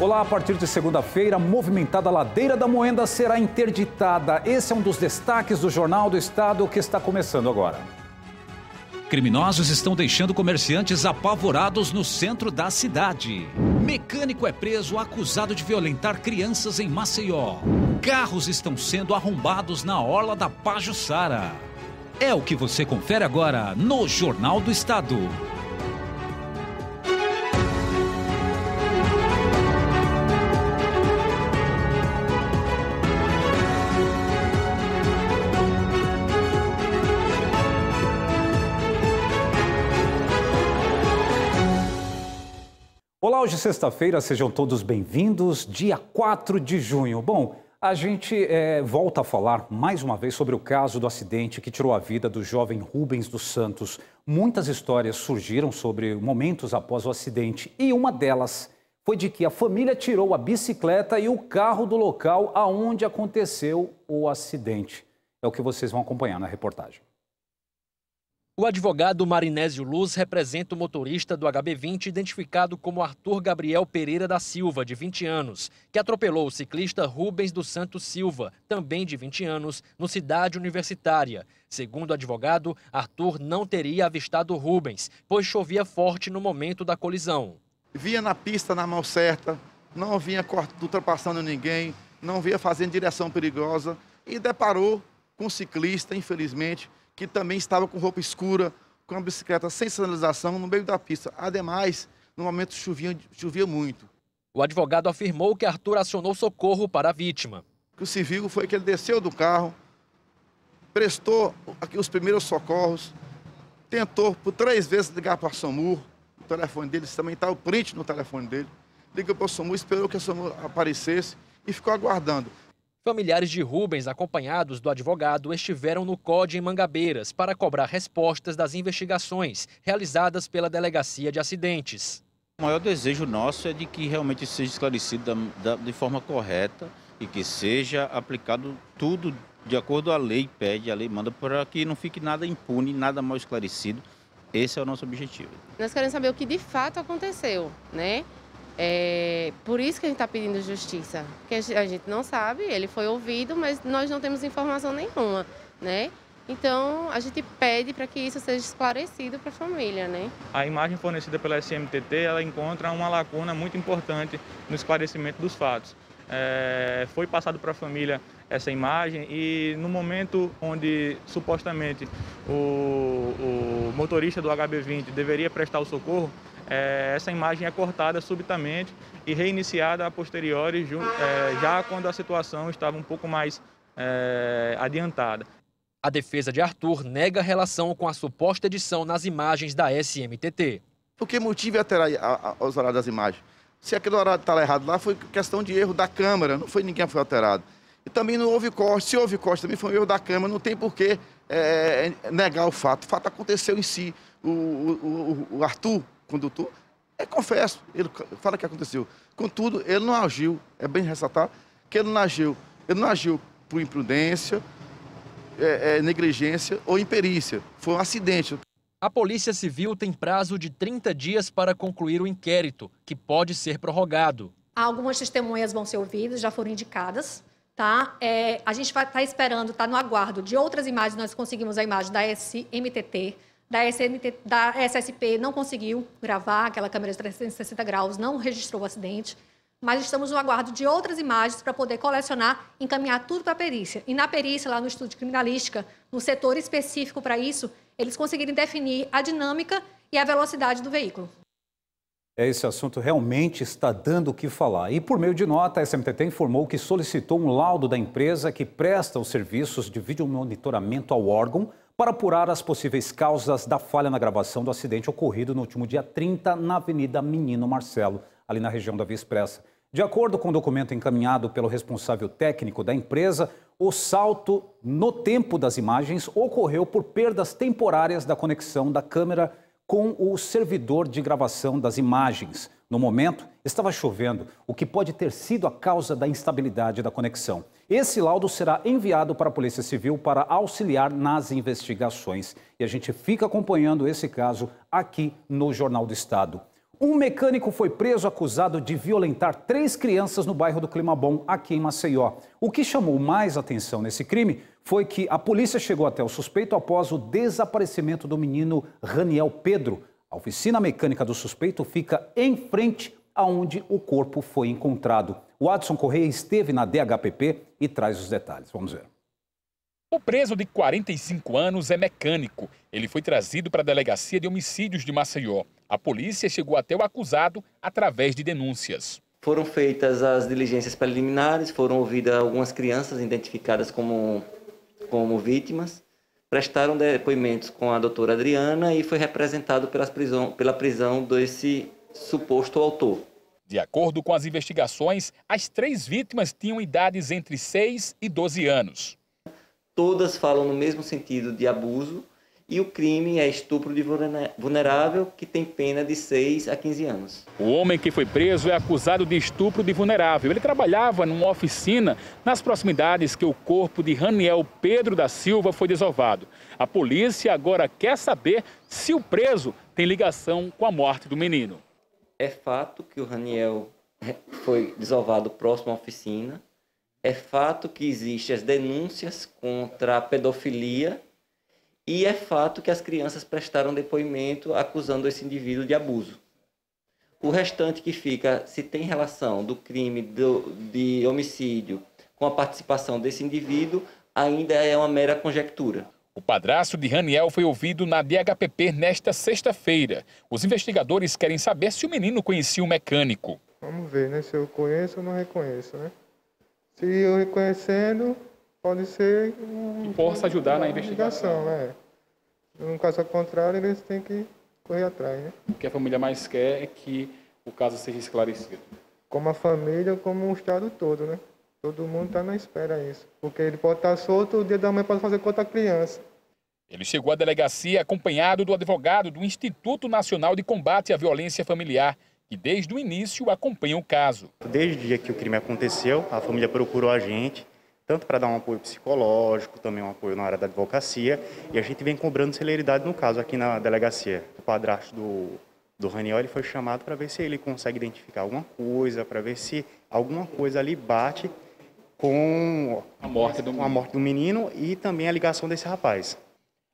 Olá, a partir de segunda-feira, a movimentada ladeira da Moenda será interditada. Esse é um dos destaques do Jornal do Estado que está começando agora. Criminosos estão deixando comerciantes apavorados no centro da cidade. Mecânico é preso acusado de violentar crianças em Maceió. Carros estão sendo arrombados na orla da Pajuçara. É o que você confere agora no Jornal do Estado. Olá, hoje é sexta-feira, sejam todos bem-vindos, dia 4 de junho. Bom, a gente é, volta a falar mais uma vez sobre o caso do acidente que tirou a vida do jovem Rubens dos Santos. Muitas histórias surgiram sobre momentos após o acidente e uma delas foi de que a família tirou a bicicleta e o carro do local aonde aconteceu o acidente. É o que vocês vão acompanhar na reportagem. O advogado Marinésio Luz representa o motorista do HB20 identificado como Arthur Gabriel Pereira da Silva, de 20 anos, que atropelou o ciclista Rubens do Santos Silva, também de 20 anos, no Cidade Universitária. Segundo o advogado, Arthur não teria avistado Rubens, pois chovia forte no momento da colisão. Via na pista na mão certa, não vinha ultrapassando ninguém, não via fazendo direção perigosa e deparou com o ciclista, infelizmente, que também estava com roupa escura, com a bicicleta sem sinalização no meio da pista. Ademais, no momento chovia, chovia muito. O advogado afirmou que Arthur acionou socorro para a vítima. O que o civil foi que ele desceu do carro, prestou os primeiros socorros, tentou por três vezes ligar para a SAMUR, o telefone dele também está o print no telefone dele, ligou para a SAMUR, esperou que a SAMUR aparecesse e ficou aguardando. Familiares de Rubens, acompanhados do advogado, estiveram no COD em Mangabeiras para cobrar respostas das investigações realizadas pela Delegacia de Acidentes. O maior desejo nosso é de que realmente seja esclarecido da, da, de forma correta e que seja aplicado tudo de acordo com a lei, pede, a lei manda, para que não fique nada impune, nada mal esclarecido. Esse é o nosso objetivo. Nós queremos saber o que de fato aconteceu, né? É por isso que a gente está pedindo justiça, porque a gente não sabe, ele foi ouvido, mas nós não temos informação nenhuma, né? Então, a gente pede para que isso seja esclarecido para a família, né? A imagem fornecida pela SMTT, ela encontra uma lacuna muito importante no esclarecimento dos fatos. É, foi passado para a família essa imagem e no momento onde supostamente o, o motorista do HB20 deveria prestar o socorro, é, essa imagem é cortada subitamente e reiniciada a posteriori, é, já quando a situação estava um pouco mais é, adiantada. A defesa de Arthur nega relação com a suposta edição nas imagens da SMTT. Por que motivo é alterar os horários das imagens? Se aquele horário estava tá errado lá, foi questão de erro da Câmara, não foi ninguém que foi alterado. E também não houve corte, se houve corte também foi um erro da Câmara, não tem porquê é, negar o fato. O fato aconteceu em si. o, o, o Arthur condutor, é confesso, ele fala que aconteceu. Contudo, ele não agiu, é bem ressaltar, que ele não agiu, ele não agiu por imprudência, é, é, negligência ou imperícia. Foi um acidente. A Polícia Civil tem prazo de 30 dias para concluir o inquérito, que pode ser prorrogado. Algumas testemunhas vão ser ouvidas, já foram indicadas, tá? É, a gente está esperando, está no aguardo de outras imagens, nós conseguimos a imagem da SMTT, da, SMT, da SSP não conseguiu gravar aquela câmera de 360 graus, não registrou o acidente, mas estamos no aguardo de outras imagens para poder colecionar, encaminhar tudo para a perícia. E na perícia, lá no estudo de criminalística, no setor específico para isso, eles conseguirem definir a dinâmica e a velocidade do veículo. É, esse assunto realmente está dando o que falar. E por meio de nota, a SMTT informou que solicitou um laudo da empresa que presta os serviços de videomonitoramento ao órgão para apurar as possíveis causas da falha na gravação do acidente ocorrido no último dia 30 na Avenida Menino Marcelo, ali na região da Via Expressa. De acordo com o documento encaminhado pelo responsável técnico da empresa, o salto no tempo das imagens ocorreu por perdas temporárias da conexão da câmera com o servidor de gravação das imagens. No momento, estava chovendo, o que pode ter sido a causa da instabilidade da conexão. Esse laudo será enviado para a Polícia Civil para auxiliar nas investigações. E a gente fica acompanhando esse caso aqui no Jornal do Estado. Um mecânico foi preso acusado de violentar três crianças no bairro do Clima Bom, aqui em Maceió. O que chamou mais atenção nesse crime foi que a polícia chegou até o suspeito após o desaparecimento do menino Raniel Pedro, a oficina mecânica do suspeito fica em frente aonde o corpo foi encontrado. O Adson Correia esteve na DHPP e traz os detalhes. Vamos ver. O preso de 45 anos é mecânico. Ele foi trazido para a delegacia de homicídios de Maceió. A polícia chegou até o acusado através de denúncias. Foram feitas as diligências preliminares, foram ouvidas algumas crianças identificadas como, como vítimas prestaram depoimentos com a doutora Adriana e foi representado prisão, pela prisão desse suposto autor. De acordo com as investigações, as três vítimas tinham idades entre 6 e 12 anos. Todas falam no mesmo sentido de abuso, e o crime é estupro de vulnerável, que tem pena de 6 a 15 anos. O homem que foi preso é acusado de estupro de vulnerável. Ele trabalhava numa oficina nas proximidades que o corpo de Raniel Pedro da Silva foi desovado. A polícia agora quer saber se o preso tem ligação com a morte do menino. É fato que o Raniel eh, foi desovado próximo à oficina. É fato que existem as denúncias contra a pedofilia e é fato que as crianças prestaram depoimento acusando esse indivíduo de abuso. O restante que fica, se tem relação do crime do, de homicídio com a participação desse indivíduo, ainda é uma mera conjectura. O padrasto de Raniel foi ouvido na DHPP nesta sexta-feira. Os investigadores querem saber se o menino conhecia o mecânico. Vamos ver, né? Se eu conheço ou não reconheço, né? Se eu reconhecendo, pode ser um, que possa ajudar na investigação. É. No caso contrário, eles têm que correr atrás. Né? O que a família mais quer é que o caso seja esclarecido. Como a família, como o Estado todo, né? Todo mundo está na espera isso. Porque ele pode estar tá solto, o dia da mãe pode fazer contra a criança. Ele chegou à delegacia acompanhado do advogado do Instituto Nacional de Combate à Violência Familiar, que desde o início acompanha o caso. Desde o dia que o crime aconteceu, a família procurou a gente tanto para dar um apoio psicológico, também um apoio na área da advocacia, e a gente vem cobrando celeridade no caso aqui na delegacia. O padrasto do, do Raniel ele foi chamado para ver se ele consegue identificar alguma coisa, para ver se alguma coisa ali bate com a morte do, com a morte do menino e também a ligação desse rapaz.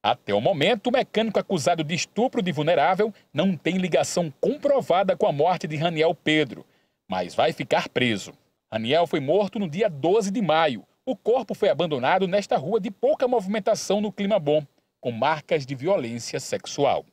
Até o momento, o mecânico acusado de estupro de vulnerável não tem ligação comprovada com a morte de Raniel Pedro, mas vai ficar preso. Raniel foi morto no dia 12 de maio, o corpo foi abandonado nesta rua de pouca movimentação no clima bom, com marcas de violência sexual.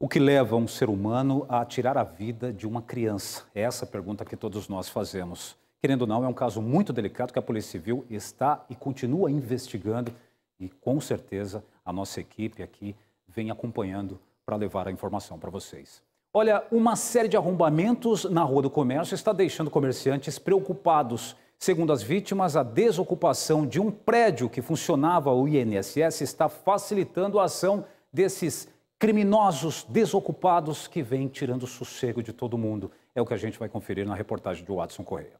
O que leva um ser humano a tirar a vida de uma criança? É essa a pergunta que todos nós fazemos. Querendo ou não, é um caso muito delicado que a Polícia Civil está e continua investigando e com certeza a nossa equipe aqui vem acompanhando para levar a informação para vocês. Olha, uma série de arrombamentos na Rua do Comércio está deixando comerciantes preocupados Segundo as vítimas, a desocupação de um prédio que funcionava o INSS está facilitando a ação desses criminosos desocupados que vêm tirando o sossego de todo mundo. É o que a gente vai conferir na reportagem do Watson Correia.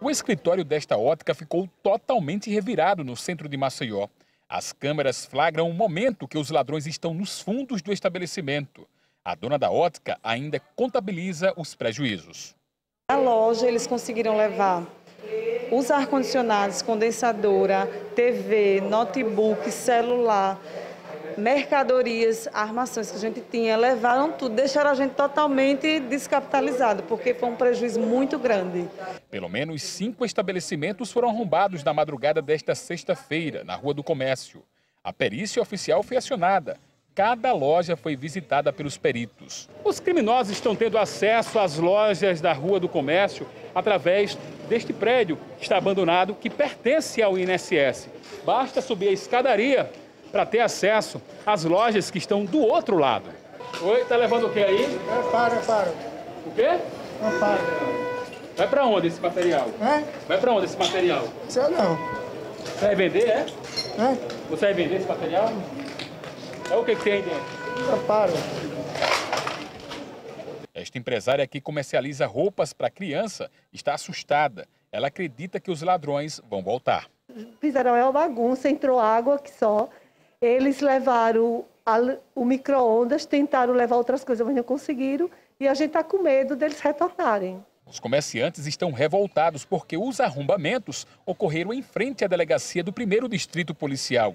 O escritório desta ótica ficou totalmente revirado no centro de Maceió. As câmeras flagram o momento que os ladrões estão nos fundos do estabelecimento. A dona da ótica ainda contabiliza os prejuízos. Na loja eles conseguiram levar os ar-condicionados, condensadora, TV, notebook, celular, mercadorias, armações que a gente tinha, levaram tudo, deixaram a gente totalmente descapitalizado, porque foi um prejuízo muito grande. Pelo menos cinco estabelecimentos foram arrombados na madrugada desta sexta-feira, na Rua do Comércio. A perícia oficial foi acionada Cada loja foi visitada pelos peritos. Os criminosos estão tendo acesso às lojas da Rua do Comércio através deste prédio que está abandonado, que pertence ao INSS. Basta subir a escadaria para ter acesso às lojas que estão do outro lado. Oi, tá levando o que aí? Amparo, é amparo. É o quê? Amparo. É vai para onde esse material? É? Vai para onde esse material? Seu não. Você vai vender, é? É? Você vai vender esse material? É o que, que tem dentro? Amparo. Esta empresária que comercializa roupas para criança está assustada. Ela acredita que os ladrões vão voltar. Fizeram uma bagunça, entrou água que só. Eles levaram o micro-ondas, tentaram levar outras coisas, mas não conseguiram. E a gente está com medo deles retornarem. Os comerciantes estão revoltados porque os arrombamentos ocorreram em frente à delegacia do primeiro distrito policial.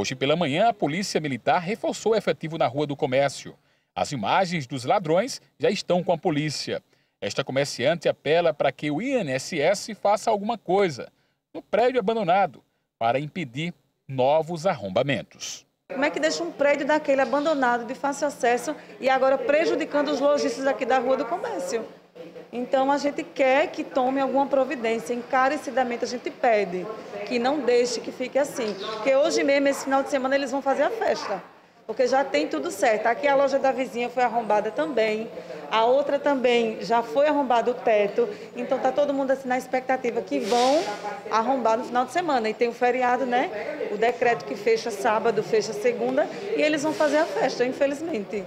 Hoje pela manhã, a Polícia Militar reforçou o efetivo na Rua do Comércio. As imagens dos ladrões já estão com a polícia. Esta comerciante apela para que o INSS faça alguma coisa no prédio abandonado para impedir novos arrombamentos. Como é que deixa um prédio daquele abandonado, de fácil acesso e agora prejudicando os lojistas aqui da Rua do Comércio? Então, a gente quer que tome alguma providência, encarecidamente a gente pede, que não deixe que fique assim. Porque hoje mesmo, esse final de semana, eles vão fazer a festa, porque já tem tudo certo. Aqui a loja da vizinha foi arrombada também, a outra também já foi arrombado o teto, então está todo mundo assim, na expectativa que vão arrombar no final de semana. E tem o feriado, né? O decreto que fecha sábado, fecha segunda, e eles vão fazer a festa, infelizmente.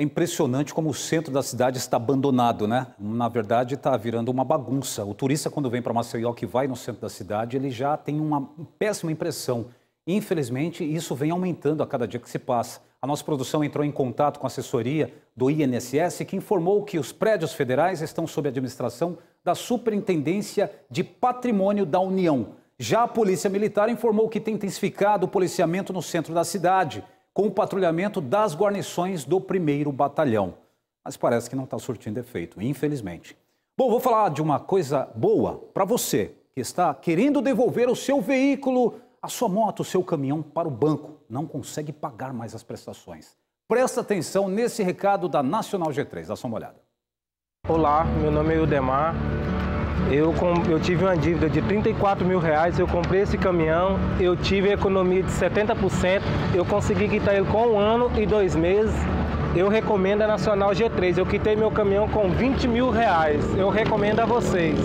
É impressionante como o centro da cidade está abandonado, né? Na verdade, está virando uma bagunça. O turista, quando vem para Maceió, que vai no centro da cidade, ele já tem uma péssima impressão. Infelizmente, isso vem aumentando a cada dia que se passa. A nossa produção entrou em contato com a assessoria do INSS, que informou que os prédios federais estão sob administração da Superintendência de Patrimônio da União. Já a Polícia Militar informou que tem intensificado o policiamento no centro da cidade com o patrulhamento das guarnições do 1 Batalhão. Mas parece que não está surtindo efeito, infelizmente. Bom, vou falar de uma coisa boa para você que está querendo devolver o seu veículo, a sua moto, o seu caminhão para o banco. Não consegue pagar mais as prestações. Presta atenção nesse recado da Nacional G3. Dá só uma olhada. Olá, meu nome é Udemar. Eu, eu tive uma dívida de 34 mil reais, eu comprei esse caminhão, eu tive economia de 70%, eu consegui quitar ele com um ano e dois meses. Eu recomendo a Nacional G3. Eu quitei meu caminhão com 20 mil reais. Eu recomendo a vocês.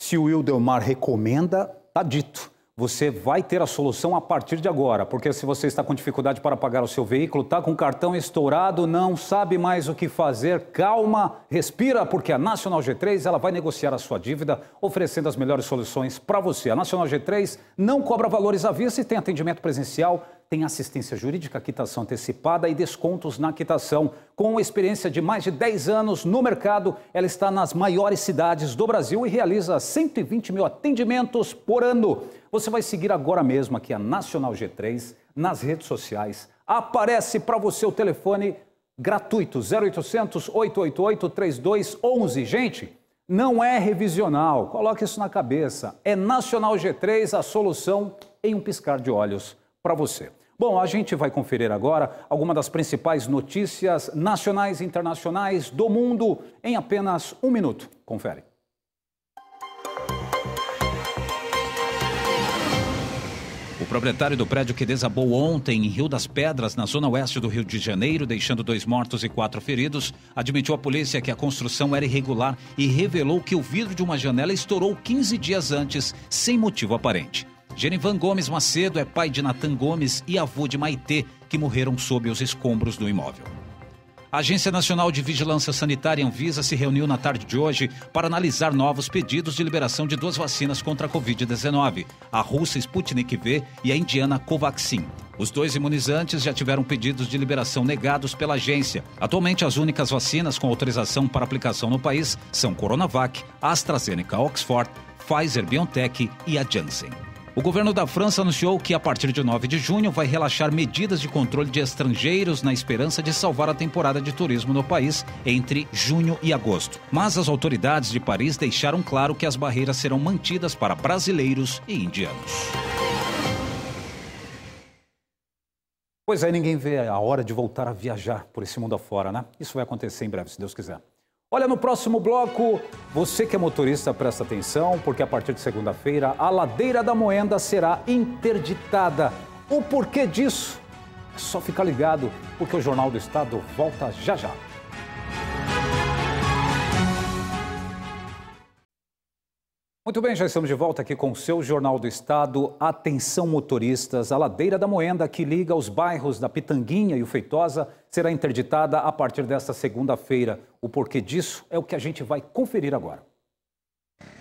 Se o Wildelmar recomenda, tá dito você vai ter a solução a partir de agora, porque se você está com dificuldade para pagar o seu veículo, está com o cartão estourado, não sabe mais o que fazer, calma, respira, porque a Nacional G3 ela vai negociar a sua dívida, oferecendo as melhores soluções para você. A Nacional G3 não cobra valores à vista e tem atendimento presencial tem assistência jurídica, quitação antecipada e descontos na quitação. Com experiência de mais de 10 anos no mercado, ela está nas maiores cidades do Brasil e realiza 120 mil atendimentos por ano. Você vai seguir agora mesmo aqui a Nacional G3 nas redes sociais. Aparece para você o telefone gratuito 0800 888 3211. Gente, não é revisional, coloque isso na cabeça. É Nacional G3 a solução em um piscar de olhos para você. Bom, a gente vai conferir agora algumas das principais notícias nacionais e internacionais do mundo em apenas um minuto. Confere. O proprietário do prédio que desabou ontem em Rio das Pedras, na zona oeste do Rio de Janeiro, deixando dois mortos e quatro feridos, admitiu à polícia que a construção era irregular e revelou que o vidro de uma janela estourou 15 dias antes, sem motivo aparente. Genivan Gomes Macedo é pai de Natan Gomes e avô de Maitê, que morreram sob os escombros do imóvel. A Agência Nacional de Vigilância Sanitária Anvisa se reuniu na tarde de hoje para analisar novos pedidos de liberação de duas vacinas contra a Covid-19, a russa Sputnik V e a indiana Covaxin. Os dois imunizantes já tiveram pedidos de liberação negados pela agência. Atualmente, as únicas vacinas com autorização para aplicação no país são Coronavac, AstraZeneca Oxford, Pfizer BioNTech e a Janssen. O governo da França anunciou que, a partir de 9 de junho, vai relaxar medidas de controle de estrangeiros na esperança de salvar a temporada de turismo no país entre junho e agosto. Mas as autoridades de Paris deixaram claro que as barreiras serão mantidas para brasileiros e indianos. Pois aí é, ninguém vê a hora de voltar a viajar por esse mundo afora, né? Isso vai acontecer em breve, se Deus quiser. Olha, no próximo bloco, você que é motorista, presta atenção, porque a partir de segunda-feira, a ladeira da Moenda será interditada. O porquê disso? É só ficar ligado, porque o Jornal do Estado volta já já. Muito bem, já estamos de volta aqui com o seu Jornal do Estado. Atenção motoristas, a ladeira da Moenda que liga os bairros da Pitanguinha e o Feitosa será interditada a partir desta segunda-feira. O porquê disso é o que a gente vai conferir agora.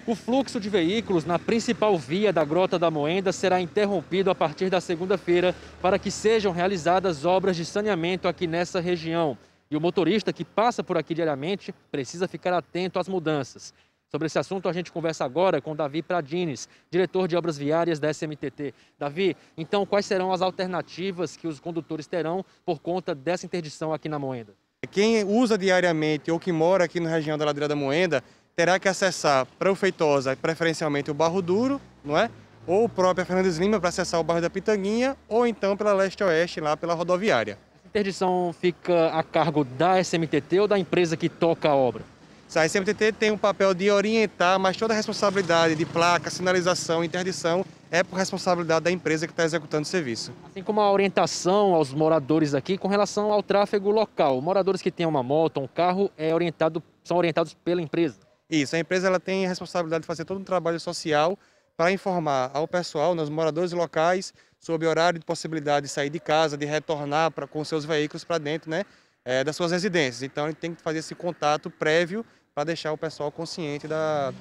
O fluxo de veículos na principal via da Grota da Moenda será interrompido a partir da segunda-feira para que sejam realizadas obras de saneamento aqui nessa região. E o motorista que passa por aqui diariamente precisa ficar atento às mudanças. Sobre esse assunto, a gente conversa agora com Davi Pradines, diretor de obras viárias da SMTT. Davi, então, quais serão as alternativas que os condutores terão por conta dessa interdição aqui na Moenda? Quem usa diariamente ou que mora aqui na região da Ladeira da Moenda terá que acessar para o Feitosa, preferencialmente o Barro Duro, não é? Ou o próprio Fernandes Lima para acessar o bairro da Pitanguinha, ou então pela leste-oeste, lá pela rodoviária. A interdição fica a cargo da SMTT ou da empresa que toca a obra? A SMTT tem um papel de orientar, mas toda a responsabilidade de placa, sinalização, interdição é por responsabilidade da empresa que está executando o serviço. Assim como a orientação aos moradores aqui com relação ao tráfego local. Moradores que têm uma moto, um carro, é orientado, são orientados pela empresa. Isso, a empresa ela tem a responsabilidade de fazer todo um trabalho social para informar ao pessoal, nos né, moradores locais, sobre horário de possibilidade de sair de casa, de retornar pra, com seus veículos para dentro né, eh, das suas residências. Então, ele tem que fazer esse contato prévio para deixar o pessoal consciente da,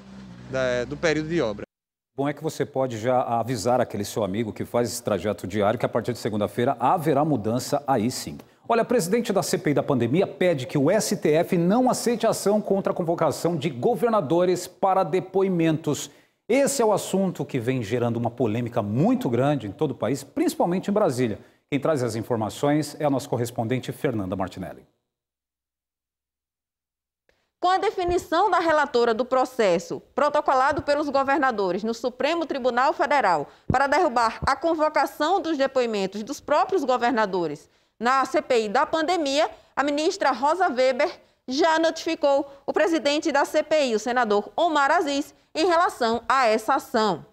da, do período de obra. Bom é que você pode já avisar aquele seu amigo que faz esse trajeto diário que a partir de segunda-feira haverá mudança aí sim. Olha, presidente da CPI da pandemia pede que o STF não aceite ação contra a convocação de governadores para depoimentos. Esse é o assunto que vem gerando uma polêmica muito grande em todo o país, principalmente em Brasília. Quem traz as informações é a nossa correspondente Fernanda Martinelli. Com a definição da relatora do processo protocolado pelos governadores no Supremo Tribunal Federal para derrubar a convocação dos depoimentos dos próprios governadores na CPI da pandemia, a ministra Rosa Weber já notificou o presidente da CPI, o senador Omar Aziz, em relação a essa ação.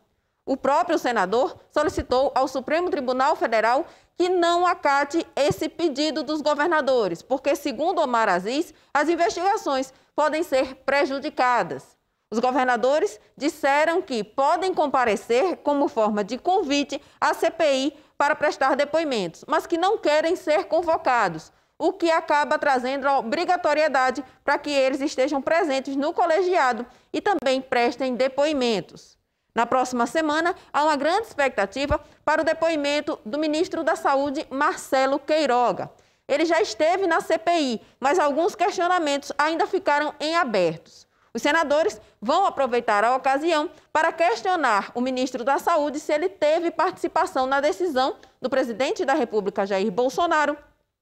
O próprio senador solicitou ao Supremo Tribunal Federal que não acate esse pedido dos governadores, porque, segundo Omar Aziz, as investigações podem ser prejudicadas. Os governadores disseram que podem comparecer como forma de convite à CPI para prestar depoimentos, mas que não querem ser convocados, o que acaba trazendo a obrigatoriedade para que eles estejam presentes no colegiado e também prestem depoimentos. Na próxima semana, há uma grande expectativa para o depoimento do ministro da Saúde, Marcelo Queiroga. Ele já esteve na CPI, mas alguns questionamentos ainda ficaram em abertos. Os senadores vão aproveitar a ocasião para questionar o ministro da Saúde se ele teve participação na decisão do presidente da República Jair Bolsonaro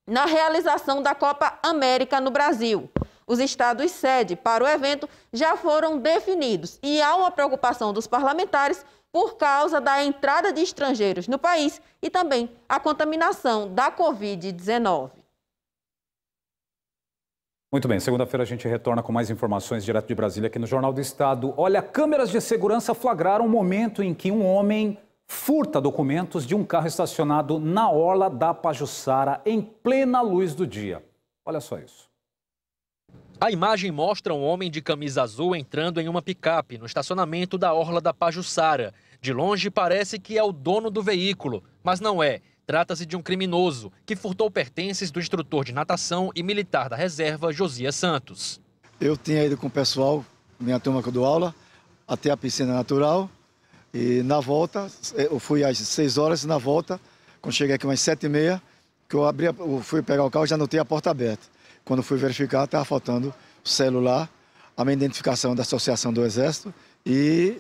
na realização da Copa América no Brasil. Os estados sede para o evento já foram definidos e há uma preocupação dos parlamentares por causa da entrada de estrangeiros no país e também a contaminação da Covid-19. Muito bem, segunda-feira a gente retorna com mais informações direto de Brasília aqui no Jornal do Estado. Olha, câmeras de segurança flagraram o um momento em que um homem furta documentos de um carro estacionado na orla da Pajuçara em plena luz do dia. Olha só isso. A imagem mostra um homem de camisa azul entrando em uma picape no estacionamento da orla da Pajuçara. De longe parece que é o dono do veículo, mas não é. Trata-se de um criminoso que furtou pertences do instrutor de natação e militar da reserva, Josias Santos. Eu tinha ido com o pessoal, minha turma que eu dou aula, até a piscina natural. E na volta, eu fui às 6 horas, e na volta, quando cheguei aqui umas 7 e meia, que eu, abri, eu fui pegar o carro já notei a porta aberta. Quando fui verificar, estava faltando o celular, a minha identificação da Associação do Exército e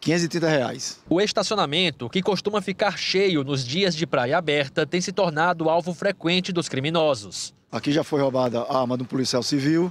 530 reais. O estacionamento, que costuma ficar cheio nos dias de praia aberta, tem se tornado alvo frequente dos criminosos. Aqui já foi roubada a arma de um policial civil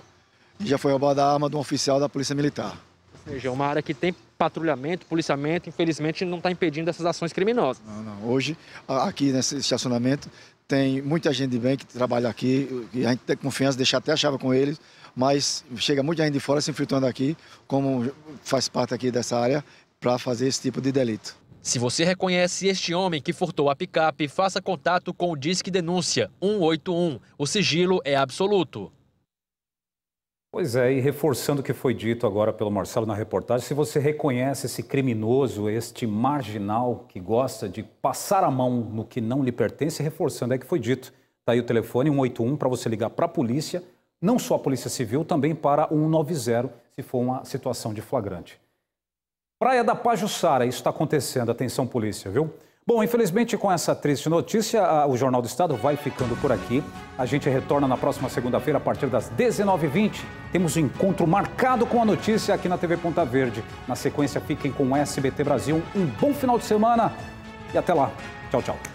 e já foi roubada a arma de um oficial da Polícia Militar. Ou seja, é uma área que tem patrulhamento, policiamento, infelizmente não está impedindo essas ações criminosas. Não, não. Hoje, aqui nesse estacionamento, tem muita gente de bem que trabalha aqui, e a gente tem confiança, deixar até a chave com eles, mas chega muita gente de fora se infiltrando aqui, como faz parte aqui dessa área, para fazer esse tipo de delito. Se você reconhece este homem que furtou a picape, faça contato com o Disque Denúncia 181. O sigilo é absoluto. Pois é, e reforçando o que foi dito agora pelo Marcelo na reportagem, se você reconhece esse criminoso, este marginal que gosta de passar a mão no que não lhe pertence, reforçando é que foi dito. Está aí o telefone 181 para você ligar para a polícia, não só a Polícia Civil, também para 190 se for uma situação de flagrante. Praia da Pajussara, isso está acontecendo, atenção polícia, viu? Bom, infelizmente com essa triste notícia, o Jornal do Estado vai ficando por aqui. A gente retorna na próxima segunda-feira a partir das 19h20. Temos um encontro marcado com a notícia aqui na TV Ponta Verde. Na sequência, fiquem com o SBT Brasil. Um bom final de semana e até lá. Tchau, tchau.